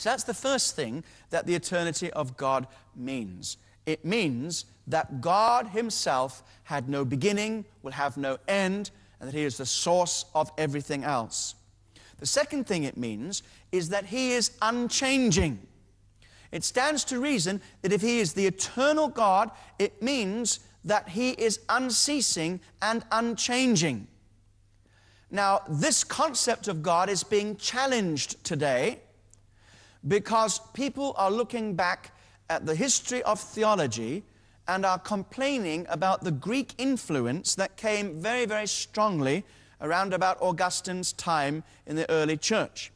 So that's the first thing that the eternity of God means. It means that God Himself had no beginning, will have no end, and that He is the source of everything else. The second thing it means is that He is unchanging. It stands to reason that if He is the eternal God, it means that He is unceasing and unchanging. Now, this concept of God is being challenged today because people are looking back at the history of theology and are complaining about the Greek influence that came very, very strongly around about Augustine's time in the early church.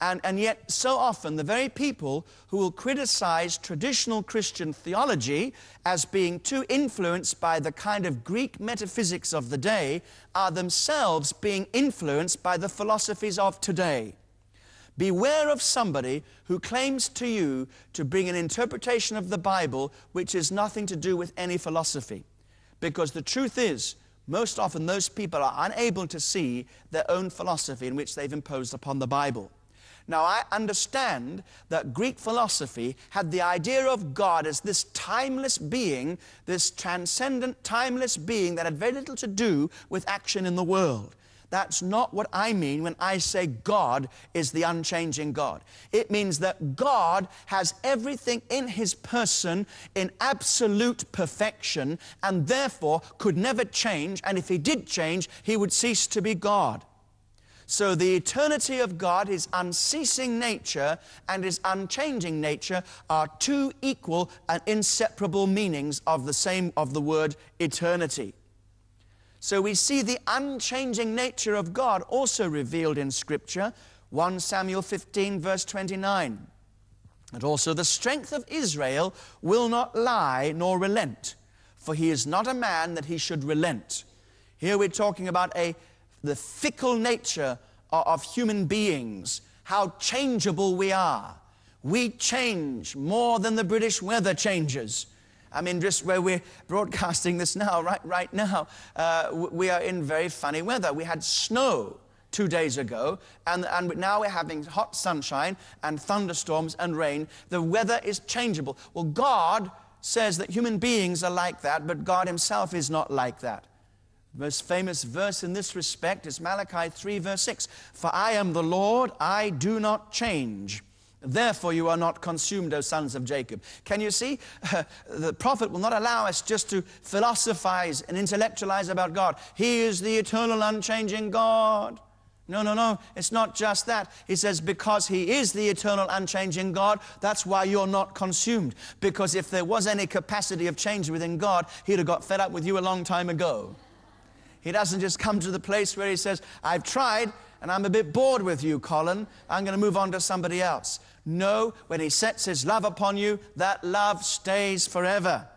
And, and yet, so often, the very people who will criticize traditional Christian theology as being too influenced by the kind of Greek metaphysics of the day are themselves being influenced by the philosophies of today. Beware of somebody who claims to you to bring an interpretation of the Bible which has nothing to do with any philosophy. Because the truth is, most often those people are unable to see their own philosophy in which they've imposed upon the Bible. Now, I understand that Greek philosophy had the idea of God as this timeless being, this transcendent, timeless being that had very little to do with action in the world. That's not what I mean when I say God is the unchanging God. It means that God has everything in his person in absolute perfection and therefore could never change. And if he did change, he would cease to be God. So the eternity of God, his unceasing nature, and his unchanging nature are two equal and inseparable meanings of the same of the word eternity. So we see the unchanging nature of God also revealed in Scripture, 1 Samuel 15, verse 29. And also, the strength of Israel will not lie nor relent, for he is not a man that he should relent. Here we're talking about a, the fickle nature of, of human beings, how changeable we are. We change more than the British weather changes. I mean, just where we're broadcasting this now, right, right now, uh, we are in very funny weather. We had snow two days ago, and, and now we're having hot sunshine and thunderstorms and rain. The weather is changeable. Well, God says that human beings are like that, but God Himself is not like that. The most famous verse in this respect is Malachi 3, verse 6 For I am the Lord, I do not change. Therefore, you are not consumed, O sons of Jacob. Can you see? the prophet will not allow us just to philosophize and intellectualize about God. He is the eternal, unchanging God. No, no, no. It's not just that. He says, because He is the eternal, unchanging God, that's why you're not consumed. Because if there was any capacity of change within God, He'd have got fed up with you a long time ago. He doesn't just come to the place where He says, I've tried, and I'm a bit bored with you, Colin. I'm going to move on to somebody else. No, when he sets his love upon you, that love stays forever.